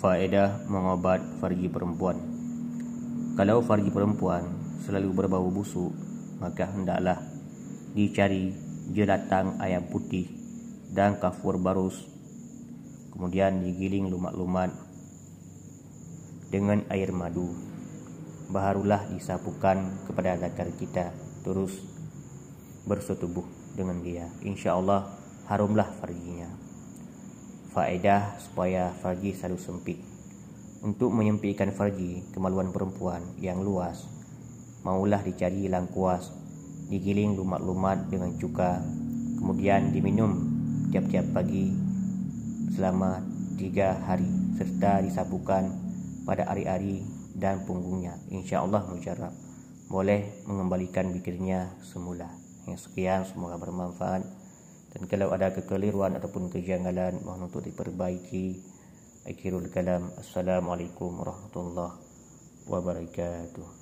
faedah mengobat fargi perempuan. Kalau fargi perempuan selalu berbau busuk, maka hendaklah dicari jelatang ayam putih dan kafur barus. Kemudian digiling lumat-lumat dengan air madu. Baharulah disapukan kepada zakar kita terus bersetubuh dengan dia. Insya Allah harumlah farginya faedah supaya fargi selalu sempit. Untuk menyempitkan fargi kemaluan perempuan yang luas, maulah dicari langkuas, digiling lumat-lumat dengan cuka, kemudian diminum tiap-tiap pagi selama tiga hari serta disapukan pada hari-hari dan punggungnya. InsyaAllah mujarab boleh mengembalikan pikirnya semula. Yang sekian semoga bermanfaat dan kalau ada kekeliruan ataupun kejanggalan mohon untuk diperbaiki akhirul kalam assalamualaikum warahmatullahi wabarakatuh